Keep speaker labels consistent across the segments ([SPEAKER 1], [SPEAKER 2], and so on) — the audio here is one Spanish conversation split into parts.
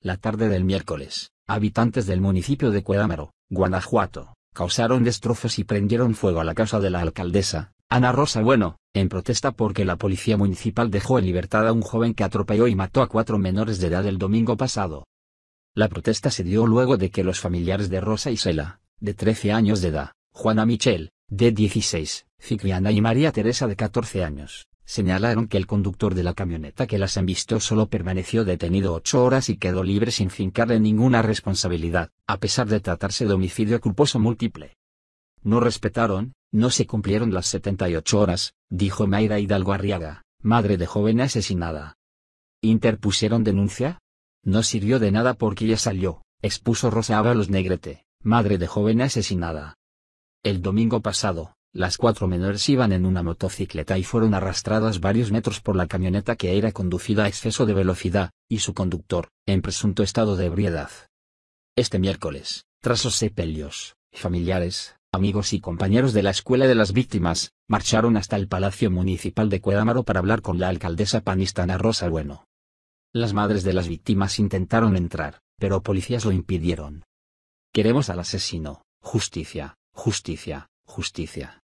[SPEAKER 1] La tarde del miércoles, habitantes del municipio de Cuedámaro, Guanajuato, causaron destrozos y prendieron fuego a la casa de la alcaldesa, Ana Rosa Bueno, en protesta porque la policía municipal dejó en libertad a un joven que atropelló y mató a cuatro menores de edad el domingo pasado. La protesta se dio luego de que los familiares de Rosa y Sela, de 13 años de edad, Juana Michel, de 16, Cipriana y María Teresa de 14 años, señalaron que el conductor de la camioneta que las envistó solo permaneció detenido ocho horas y quedó libre sin fincarle ninguna responsabilidad, a pesar de tratarse de homicidio culposo múltiple. No respetaron, no se cumplieron las 78 horas, dijo Mayra Hidalgo Arriaga, madre de joven asesinada. ¿Interpusieron denuncia? No sirvió de nada porque ella salió, expuso Rosa Ábalos Negrete, madre de joven asesinada. El domingo pasado, las cuatro menores iban en una motocicleta y fueron arrastradas varios metros por la camioneta que era conducida a exceso de velocidad, y su conductor, en presunto estado de ebriedad. Este miércoles, tras los sepelios, familiares, amigos y compañeros de la escuela de las víctimas, marcharon hasta el Palacio Municipal de Cuedámaro para hablar con la alcaldesa panistana Rosa Bueno. Las madres de las víctimas intentaron entrar, pero policías lo impidieron. Queremos al asesino, justicia, justicia, justicia.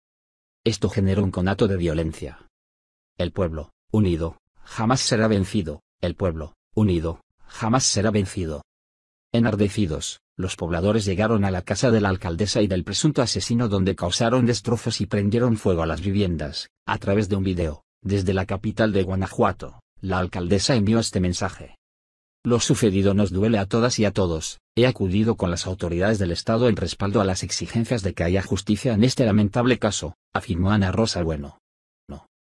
[SPEAKER 1] Esto generó un conato de violencia. El pueblo, unido, jamás será vencido, el pueblo, unido, jamás será vencido. Enardecidos, los pobladores llegaron a la casa de la alcaldesa y del presunto asesino donde causaron destrozos y prendieron fuego a las viviendas, a través de un video, desde la capital de Guanajuato, la alcaldesa envió este mensaje. Lo sucedido nos duele a todas y a todos. He acudido con las autoridades del Estado en respaldo a las exigencias de que haya justicia en este lamentable caso, afirmó Ana Rosa Bueno.